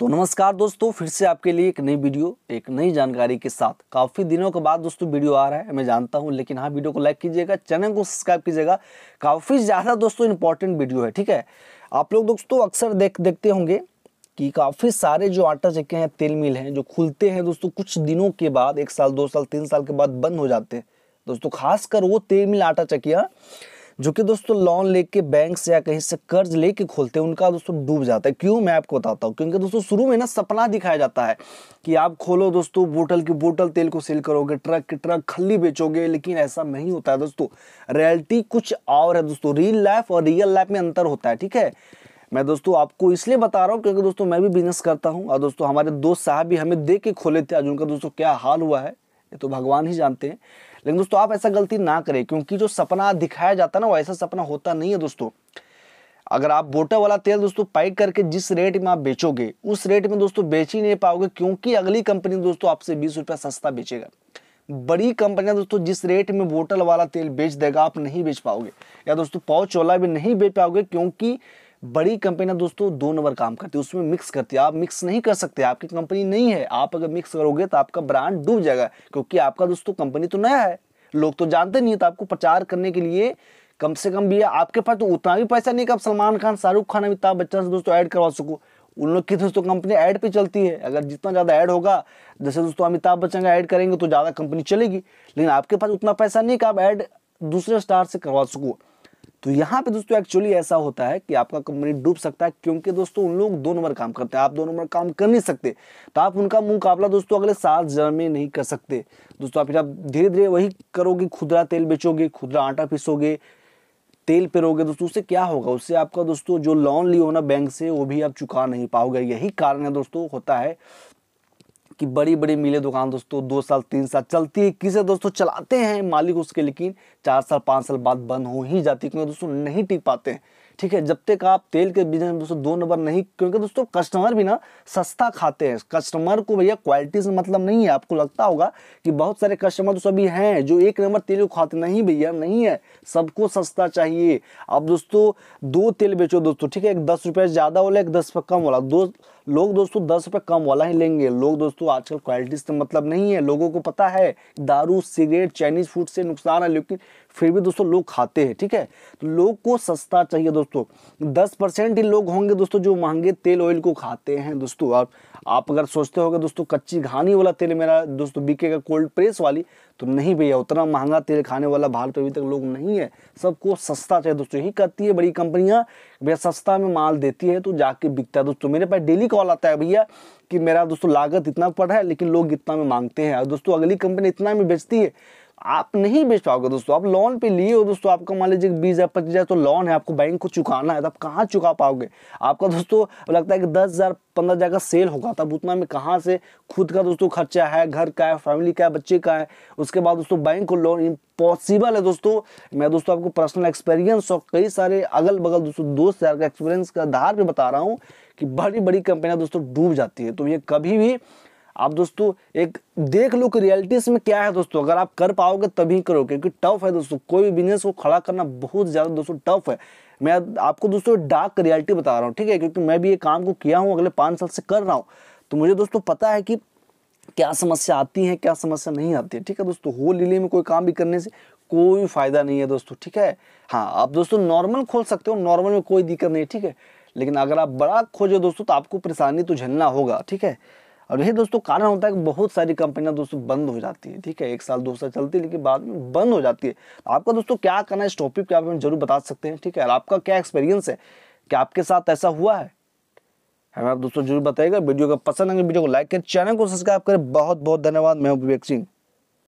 तो नमस्कार दोस्तों फिर से आपके लिए एक नई वीडियो एक नई जानकारी के साथ काफ़ी दिनों के बाद दोस्तों वीडियो आ रहा है मैं जानता हूं लेकिन हाँ वीडियो को लाइक कीजिएगा चैनल को सब्सक्राइब कीजिएगा काफ़ी ज़्यादा दोस्तों इंपॉर्टेंट वीडियो है ठीक है आप लोग दोस्तों अक्सर देख देखते होंगे कि काफ़ी सारे जो आटा चक्के हैं तेल मिल हैं जो खुलते हैं दोस्तों कुछ दिनों के बाद एक साल दो साल तीन साल के बाद बंद हो जाते हैं दोस्तों खासकर वो तेल मिल आटा चक्कियाँ जो कि दोस्तों लोन लेके बैंक से या कहीं से कर्ज लेके खोलते हैं उनका दोस्तों डूब जाता है क्यों मैं आपको बताता हूँ क्योंकि दोस्तों शुरू में ना सपना दिखाया जाता है कि आप खोलो दोस्तों बोटल की बोतल तेल को सेल करोगे ट्रक की ट्रक खली बेचोगे लेकिन ऐसा नहीं होता है दोस्तों रियलिटी कुछ और है दोस्तों रियल लाइफ और रियल लाइफ में अंतर होता है ठीक है मैं दोस्तों आपको इसलिए बता रहा हूँ क्योंकि दोस्तों मैं भी बिजनेस करता हूँ और दोस्तों हमारे दोस्त साहब भी हमें देख के खोले थे आज उनका दोस्तों क्या हाल हुआ है ये तो भगवान ही जानते हैं लेकिन दोस्तों आप ऐसा गलती ना करें क्योंकि जो सपना दिखाया जाता है ना वो ऐसा सपना होता नहीं है दोस्तों अगर आप बोटा वाला तेल दोस्तों पैक करके जिस रेट में आप बेचोगे उस रेट में दोस्तों बेच ही नहीं पाओगे क्योंकि अगली कंपनी दोस्तों आपसे बीस रुपया सस्ता बेचेगा बड़ी कंपनियां दोस्तों जिस रेट में बोटल वाला तेल बेच देगा आप नहीं बेच पाओगे या दोस्तों पाव चोला भी नहीं बेच पाओगे क्योंकि बड़ी कंपनियां दोस्तों दो नंबर काम करती है उसमें मिक्स करती है आप मिक्स नहीं कर सकते आपकी कंपनी नहीं है आप अगर मिक्स करोगे तो आपका ब्रांड डूब जाएगा क्योंकि आपका दोस्तों कंपनी तो नया है लोग तो जानते नहीं है तो आपको प्रचार करने के लिए कम से कम भी आपके पास तो उतना भी पैसा नहीं कि आप सलमान खान शाहरुख खान अमिताभ बच्चन से दोस्तों ऐड करवा सको उन लोग की दोस्तों कंपनी ऐड पे चलती है अगर जितना ज़्यादा ऐड होगा जैसे दोस्तों अमिताभ बच्चन का ऐड करेंगे तो ज़्यादा कंपनी चलेगी लेकिन आपके पास उतना पैसा नहीं कि आप ऐड दूसरे स्टार से करवा सको तो यहाँ पे दोस्तों एक्चुअली ऐसा होता है कि आपका कंपनी डूब सकता है क्योंकि दोस्तों उन लोग दो नंबर काम करते हैं आप दो नंबर काम कर नहीं सकते तो आप उनका मुकाबला दोस्तों अगले साल जन्म में नहीं कर सकते दोस्तों आप आप धीरे धीरे वही करोगे खुदरा तेल बेचोगे खुदरा आटा पीसोगे तेल पे रहोगे दोस्तों उससे क्या होगा उससे आपका दोस्तों जो लोन लियो ना बैंक से वो भी आप चुका नहीं पाओगे यही कारण है दोस्तों होता है कि बड़ी बड़ी मिले दुकान दोस्तों दो साल तीन साल चलती है किसे दोस्तों चलाते हैं मालिक उसके लेकिन चार साल पाँच साल बाद बंद हो ही जाती क्योंकि दोस्तों नहीं टिक पाते हैं ठीक है जब तक आप तेल के बिजनेस में दोस्तों दो नंबर नहीं क्योंकि दोस्तों कस्टमर भी ना सस्ता खाते हैं कस्टमर को भैया क्वालिटी से मतलब नहीं है आपको लगता होगा कि बहुत सारे कस्टमर तो सभी हैं जो एक नंबर तेल को खाते नहीं भैया नहीं है सबको सस्ता चाहिए अब दोस्तों दो तेल बेचो दोस्तों ठीक है एक दस रुपये ज़्यादा वाला एक दस रुपये कम वाला दो लोग दोस्तों दस रुपये कम वाला ही लेंगे लोग दोस्तों आजकल क्वालिटी से मतलब नहीं है लोगों को पता है दारू सिगरेट चाइनीज़ फूड से नुकसान है लेकिन फिर भी दोस्तों लोग खाते हैं ठीक है तो लोग को सस्ता चाहिए दोस्तों दस परसेंट ही लोग होंगे दोस्तों जो महंगे तेल ऑयल को खाते हैं दोस्तों आप आप अगर सोचते होगे दोस्तों कच्ची घानी वाला तेल मेरा दोस्तों बिकेगा कोल्ड प्रेस वाली तो नहीं भैया उतना महंगा तेल खाने वाला भारत अभी तक लोग नहीं है सबको सस्ता चाहिए दोस्तों यही करती है बड़ी कंपनियाँ भैया सस्ता में माल देती है तो जाके बिकता है दोस्तों मेरे पास डेली कॉल आता है भैया कि मेरा दोस्तों लागत इतना पड़ है लेकिन लोग इतना में मांगते हैं और दोस्तों अगली कंपनी इतना में बेचती है आप नहीं बेच पाओगे दोस्तों आप लोन पे लिए हो दोस्तों आपका मान लीजिए बीस हज़ार पच्चीस हज़ार तो लोन है आपको बैंक को चुकाना है तो आप कहाँ चुका पाओगे आपका दोस्तों लगता है कि दस हज़ार पंद्रह हज़ार का सेल होगा तब उतना में कहाँ से खुद का दोस्तों खर्चा है घर का है फैमिली का है बच्चे का है उसके बाद दोस्तों बैंक को लोन इम्पॉसिबल है दोस्तों मैं दोस्तों आपको पर्सनल एक्सपीरियंस और कई सारे अगल बगल दोस्तों दोस्त यार का एक्सपीरियंस का आधार पर बता रहा हूँ कि बड़ी बड़ी कंपनियाँ दोस्तों डूब जाती है तो ये कभी भी आप दोस्तों एक देख लो कि रियलिटी इसमें क्या है दोस्तों अगर आप कर पाओगे तभी करो क्योंकि टफ है दोस्तों कोई भी बिजनेस को खड़ा करना बहुत ज़्यादा दोस्तों टफ है मैं आपको दोस्तों डार्क रियलिटी बता रहा हूँ ठीक है क्योंकि मैं भी ये काम को किया हूँ अगले पाँच साल से कर रहा हूँ तो मुझे दोस्तों पता है कि क्या समस्या आती है क्या समस्या नहीं आती है ठीक है दोस्तों हो लीले में कोई काम भी करने से कोई फ़ायदा नहीं है दोस्तों ठीक है हाँ आप दोस्तों नॉर्मल खोल सकते हो नॉर्मल में कोई दिक्कत नहीं है ठीक है लेकिन अगर आप बड़ा खोजो दोस्तों तो आपको परेशानी तो झेलना होगा ठीक है और यही दोस्तों कारण होता है कि बहुत सारी कंपनियां दोस्तों बंद हो जाती है ठीक है एक साल दो साल चलती है लेकिन बाद में बंद हो जाती है तो आपका दोस्तों क्या करना है इस टॉपिक पे आप जरूर बता सकते हैं ठीक है और आपका क्या एक्सपीरियंस है क्या आपके साथ ऐसा हुआ है हमें आप दोस्तों जरूर बताएगा वीडियो का पसंद आएंगे वीडियो को लाइक करें चैनल को सब्सक्राइब करें बहुत बहुत धन्यवाद मैं हूँ विवेक सिंह